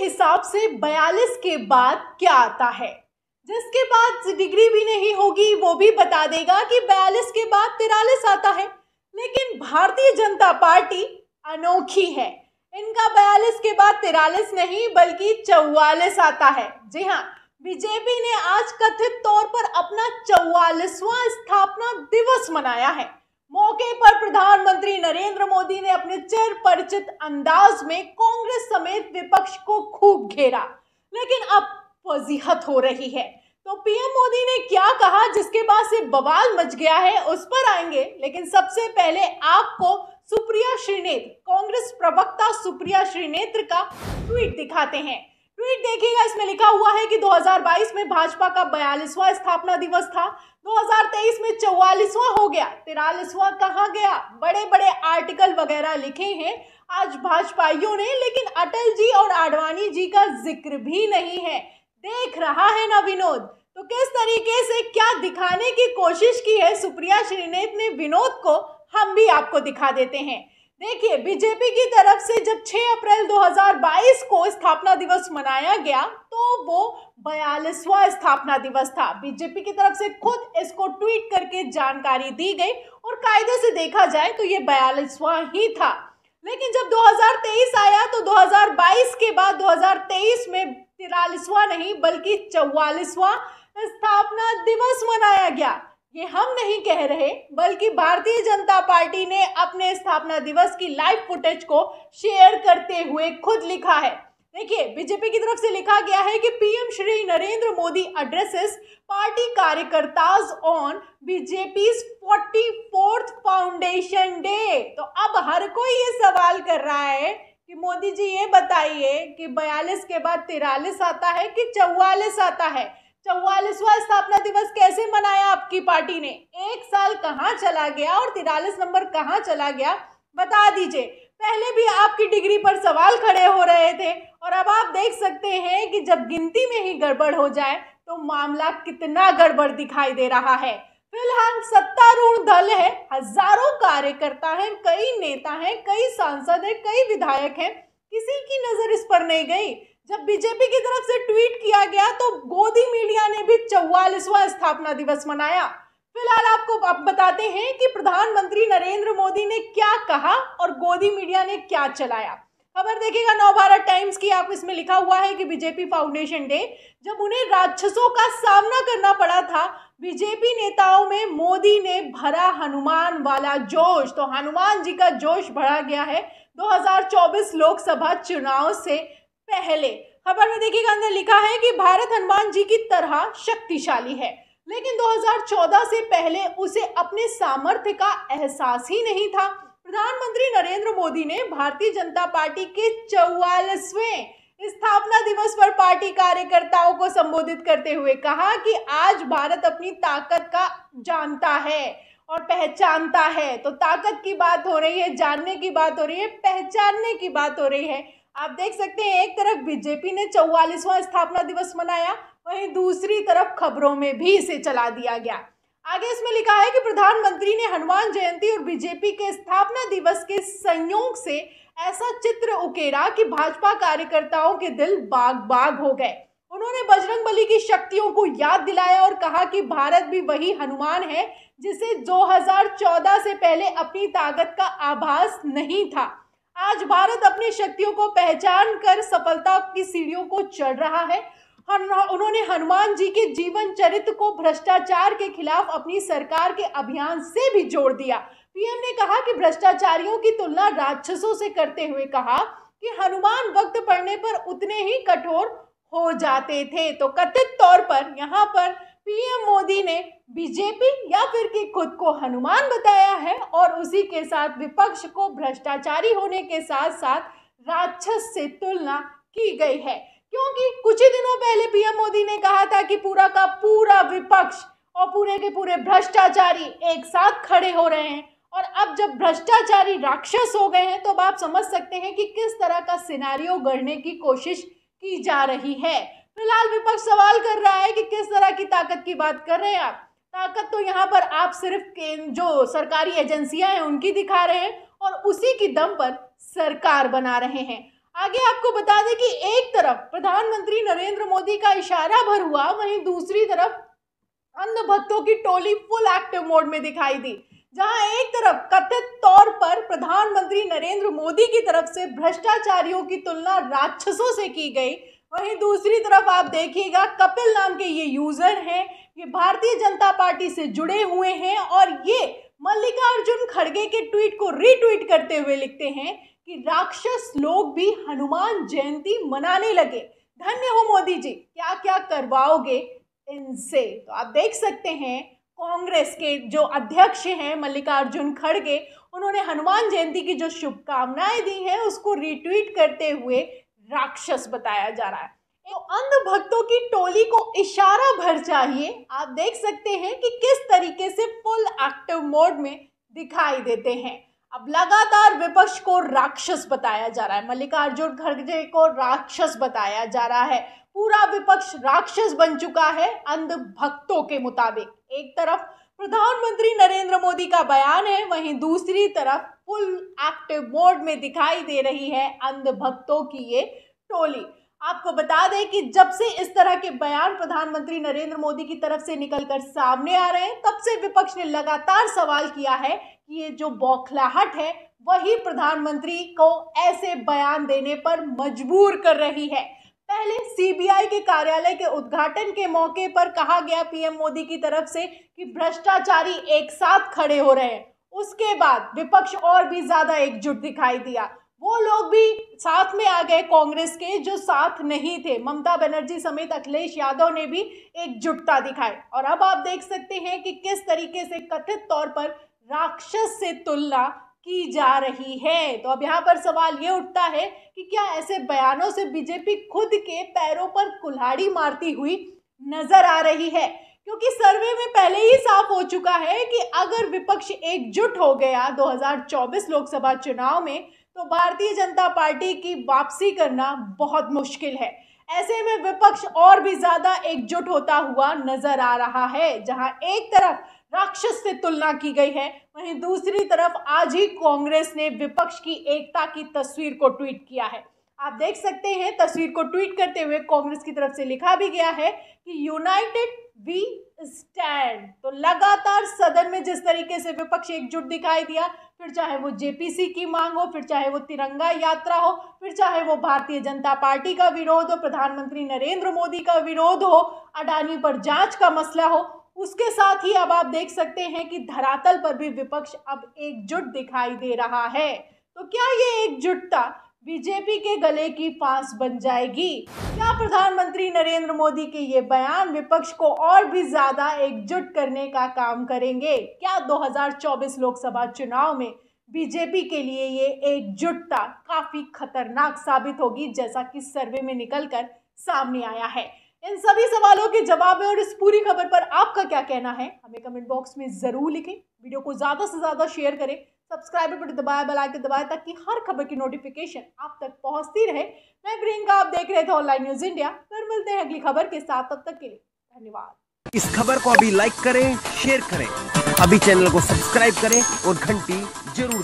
हिसाब से बयालीस के बाद क्या आता है जिसके बाद डिग्री भी नहीं होगी वो भी बता देगा कि बयालीस के बाद तिरालीस आता है लेकिन भारतीय जनता पार्टी अनोखी है इनका बयालीस के बाद तिरालीस नहीं बल्कि चौवालीस आता है जी हाँ बीजेपी ने आज कथित तौर पर अपना चौवालीसवां स्थापना दिवस मनाया है मौके पर प्रधानमंत्री नरेंद्र मोदी ने अपने चिर परिचित अंदाज में कांग्रेस समेत विपक्ष को खूब घेरा लेकिन अब फजीहत हो रही है तो पीएम मोदी ने क्या कहा जिसके बाद से बवाल मच गया है उस पर आएंगे लेकिन सबसे पहले आपको सुप्रिया श्रीनेत्र कांग्रेस प्रवक्ता सुप्रिया श्रीनेत्र का ट्वीट दिखाते हैं ट्वीट देखिएगा इसमें लिखा हुआ है कि 2022 में भाजपा का बयालीसवां स्थापना दिवस था 2023 में चौवालीसवां हो गया तिरालीसवां कहा गया बड़े बड़े आर्टिकल वगैरह लिखे हैं आज भाजपाइयों ने लेकिन अटल जी और आडवाणी जी का जिक्र भी नहीं है देख रहा है ना विनोद तो किस तरीके से क्या दिखाने की कोशिश की है सुप्रिया श्रीनेत ने विनोद को हम भी आपको दिखा देते हैं देखिए बीजेपी की तरफ से जब 6 अप्रैल 2022 को स्थापना दिवस मनाया गया तो वो बयालीसवा स्थापना दिवस था बीजेपी की तरफ से खुद इसको ट्वीट करके जानकारी दी गई और कायदे से देखा जाए तो ये बयालीसवा ही था लेकिन जब 2023 आया तो 2022 के बाद 2023 में तिरालीसवा नहीं बल्कि चौवालीसवा स्थापना दिवस मनाया गया ये हम नहीं कह रहे बल्कि भारतीय जनता पार्टी ने अपने स्थापना दिवस की लाइव फुटेज को शेयर करते हुए खुद लिखा है देखिए बीजेपी की तरफ से लिखा गया है कि PM Shri Narendra Modi addresses party कार्यकर्ता on BJP forty fourth foundation day तो अब हर कोई ये सवाल कर रहा है कि मोदी जी ये बताइए कि बयालीस के बाद तिरालीस आता है कि चौवालीस आता है चौवालीसवा स्थापना दिवस कैसे मनाया आपकी पार्टी ने एक साल कहाँ चला गया और तिरालीस नंबर कहाँ चला गया बता दीजिए पहले भी आपकी डिग्री पर सवाल खड़े हो रहे थे और अब आप देख सकते हैं कि जब गिनती में ही गड़बड़ हो जाए तो मामला कितना गड़बड़ दिखाई दे रहा है फिलहाल सत्तारूढ़ दल है हजारों कार्यकर्ता हैं कई नेता हैं कई सांसद हैं कई विधायक हैं किसी की नजर इस पर नहीं गई जब बीजेपी की तरफ से ट्वीट किया गया तो गोदी मीडिया ने भी चौवालीसवा स्थापना दिवस मनाया फिलहाल आपको आप बताते हैं कि प्रधानमंत्री नरेंद्र मोदी ने क्या कहा और गोदी मीडिया ने क्या चलाया खबर देखिएगा नव भारत टाइम्स की आप इसमें लिखा हुआ है कि बीजेपी फाउंडेशन डे जब उन्हें राक्षसों का सामना करना पड़ा था बीजेपी नेताओं में मोदी ने भरा हनुमान वाला जोश तो हनुमान जी का जोश भरा गया है 2024 लोकसभा चुनाव से पहले खबर में देखिएगा अंदर लिखा है कि भारत हनुमान जी की तरह शक्तिशाली है लेकिन 2014 से पहले उसे अपने सामर्थ्य का एहसास ही नहीं था प्रधानमंत्री नरेंद्र मोदी ने भारतीय जनता पार्टी के चौवालसवें स्थापना दिवस पर पार्टी कार्यकर्ताओं को संबोधित करते हुए कहा कि आज भारत अपनी ताकत का जानता है और पहचानता है तो ताकत की बात हो रही है जानने की बात हो रही है पहचानने की बात हो रही है आप देख सकते हैं एक तरफ बीजेपी ने चौवालीसवां स्थापना दिवस मनाया वहीं दूसरी तरफ खबरों में भी इसे चला दिया गया आगे इसमें लिखा है कि प्रधानमंत्री ने हनुमान जयंती और बीजेपी के स्थापना दिवस के संयोग से ऐसा चित्र उकेरा कि भाजपा कार्यकर्ताओं के दिल बाग बाग हो गए उन्होंने बजरंग बली की शक्तियों को याद दिलाया और कहा कि भारत भी वही हनुमान है जिसे 2014 से पहले अपनी ताकत का आभास नहीं था आज भारत अपनी शक्तियों को पहचान कर सफलता की सीढ़ियों को चढ़ रहा है उन्होंने हनुमान जी के जीवन चरित्र को भ्रष्टाचार के खिलाफ अपनी सरकार के अभियान से भी जोड़ दिया पीएम ने कहा कि भ्रष्टाचारियों की तुलना राक्षसों से करते हुए कहा कि हनुमान वक्त पड़ने पर उतने ही कठोर हो जाते थे तो कथित तौर पर यहाँ पर पीएम मोदी ने बीजेपी या फिर की खुद को हनुमान बताया है और उसी के साथ विपक्ष को भ्रष्टाचारी होने के साथ साथ राक्षस से तुलना की गई है क्योंकि कुछ ही दिनों पहले पीएम मोदी ने कहा था कि पूरा का पूरा विपक्ष और पूरे के पूरे भ्रष्टाचारी एक साथ खड़े हो रहे हैं और अब जब भ्रष्टाचारी राक्षस हो गए हैं तो अब आप समझ सकते हैं कि किस तरह का सिनारियो गढ़ने की कोशिश की जा रही है फिलहाल विपक्ष सवाल कर रहा है कि किस तरह की ताकत की बात कर रहे हैं आप ताकत तो यहाँ पर आप सिर्फ जो सरकारी एजेंसियां हैं उनकी दिखा रहे हैं और उसी की दम पर सरकार बना रहे हैं आगे आपको बता दें कि एक तरफ प्रधानमंत्री नरेंद्र मोदी का इशारा भर हुआ वहीं दूसरी तरफ अन्य भक्तों की टोली फुल एक्टिव मोड में दिखाई दी जहां एक तरफ कथित तौर पर प्रधानमंत्री नरेंद्र मोदी की तरफ से भ्रष्टाचारियों की तुलना राक्षसों से की गई वहीं दूसरी तरफ आप देखिएगा कपिल नाम के ये यूज़र हैं ये भारतीय जनता पार्टी से जुड़े हुए हैं और ये मल्लिकार्जुन खड़गे के ट्वीट को रीट्वीट करते हुए लिखते हैं कि राक्षस लोग भी हनुमान जयंती मनाने लगे धन्य हो मोदी जी क्या क्या करवाओगे इनसे तो आप देख सकते हैं कांग्रेस के जो अध्यक्ष हैं मल्लिकार्जुन खड़गे उन्होंने हनुमान जयंती की जो शुभकामनाएं दी हैं उसको रीट्वीट करते हुए राक्षस बताया जा रहा है तो भक्तों की टोली को इशारा भर चाहिए आप देख सकते हैं कि किस तरीके से फुल एक्टिव मोड में दिखाई देते हैं अब लगातार विपक्ष को राक्षस बताया जा रहा है मल्लिकार्जुन खड़गे को राक्षस बताया जा रहा है पूरा विपक्ष राक्षस बन चुका है अंध भक्तों के मुताबिक एक तरफ प्रधानमंत्री नरेंद्र मोदी का बयान है वहीं दूसरी तरफ फुल एक्टिव मोड में दिखाई दे रही है अंधभक्तों की ये टोली आपको बता दें कि जब से इस तरह के बयान प्रधानमंत्री नरेंद्र मोदी की तरफ से निकलकर सामने आ रहे हैं तब से विपक्ष ने लगातार सवाल किया है कि ये जो बौखलाहट है वही प्रधानमंत्री को ऐसे बयान देने पर मजबूर कर रही है पहले सीबीआई के कार्यालय के उद्घाटन के मौके पर कहा गया पीएम मोदी की तरफ से कि भ्रष्टाचारी एक साथ खड़े हो रहे हैं उसके बाद विपक्ष और भी ज्यादा एकजुट दिखाई दिया वो लोग भी साथ में आ गए कांग्रेस के जो साथ नहीं थे ममता बनर्जी समेत अखिलेश यादव ने भी एकजुटता दिखाई और अब आप देख सकते हैं कि किस तरीके से कथित तौर पर राक्षस से तुलना की जा रही है तो अब यहाँ पर सवाल ये उठता है कि क्या ऐसे बयानों से बीजेपी खुद के पैरों पर कुल्हाड़ी मारती हुई नजर आ रही है क्योंकि सर्वे में पहले ही साफ हो चुका है कि अगर विपक्ष एकजुट हो गया 2024 लोकसभा चुनाव में तो भारतीय जनता पार्टी की वापसी करना बहुत मुश्किल है ऐसे में विपक्ष और भी ज्यादा एकजुट होता हुआ नजर आ रहा है जहां एक तरफ राक्षस से तुलना की गई है वहीं दूसरी तरफ आज ही कांग्रेस ने विपक्ष की एकता की तस्वीर को ट्वीट किया है आप देख सकते हैं तस्वीर को ट्वीट करते हुए कांग्रेस की तरफ से लिखा भी गया है कि यूनाइटेड वी स्टैंड तो लगातार सदन में जिस तरीके से विपक्ष एकजुट दिखाई दिया फिर चाहे वो जेपीसी की मांग हो फिर चाहे वो तिरंगा यात्रा हो फिर चाहे वो भारतीय जनता पार्टी का विरोध हो प्रधानमंत्री नरेंद्र मोदी का विरोध हो अडानी पर जांच का मसला हो उसके साथ ही अब आप देख सकते हैं कि धरातल पर भी विपक्ष अब एकजुट दिखाई दे रहा है तो क्या ये एकजुटता बीजेपी के गले की फांस बन जाएगी क्या प्रधानमंत्री नरेंद्र मोदी के ये बयान विपक्ष को और भी ज्यादा एकजुट करने का काम करेंगे क्या 2024 लोकसभा चुनाव में बीजेपी के लिए ये एकजुटता काफी खतरनाक साबित होगी जैसा कि सर्वे में निकलकर सामने आया है इन सभी सवालों के जवाब में और इस पूरी खबर पर आपका क्या कहना है हमें कमेंट बॉक्स में ज़रूर लिखें वीडियो को ज़्यादा से ज़्यादा शेयर करें सब्सक्राइब बटन दबाया बेल आइकन दबाएं ताकि हर खबर की नोटिफिकेशन आप तक पहुंचती रहे मैं प्रियंका आप देख रहे थे ऑनलाइन न्यूज़ इंडिया फिर मिलते हैं अगली खबर के साथ तब तक के लिए धन्यवाद इस खबर को अभी लाइक करें शेयर करें अभी चैनल को सब्सक्राइब करें और घंटी जरूर